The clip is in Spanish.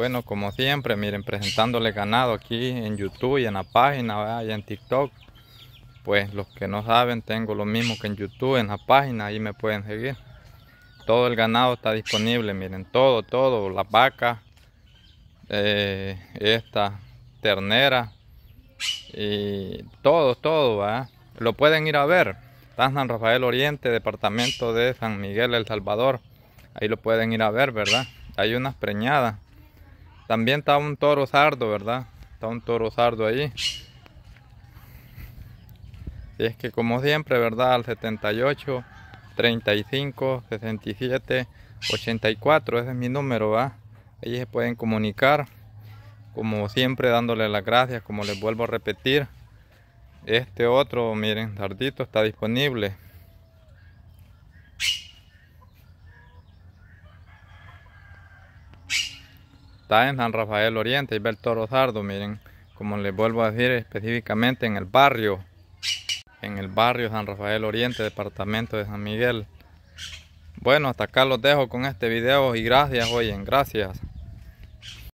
Bueno, como siempre, miren, presentándole ganado aquí en YouTube y en la página ¿verdad? y en TikTok. Pues los que no saben, tengo lo mismo que en YouTube, en la página, ahí me pueden seguir. Todo el ganado está disponible, miren, todo, todo, La vaca, eh, esta ternera y todo, todo, ¿verdad? Lo pueden ir a ver. Está en San Rafael Oriente, departamento de San Miguel, El Salvador. Ahí lo pueden ir a ver, ¿verdad? Hay unas preñadas también está un toro sardo, ¿verdad? Está un toro sardo ahí. Y es que como siempre, ¿verdad? Al 78, 35, 67, 84. Ese es mi número, ¿va? Ahí se pueden comunicar. Como siempre, dándole las gracias, como les vuelvo a repetir. Este otro, miren, sardito está disponible. está en San Rafael Oriente, y ve miren, como les vuelvo a decir específicamente en el barrio, en el barrio San Rafael Oriente, departamento de San Miguel. Bueno, hasta acá los dejo con este video y gracias, oyen, gracias.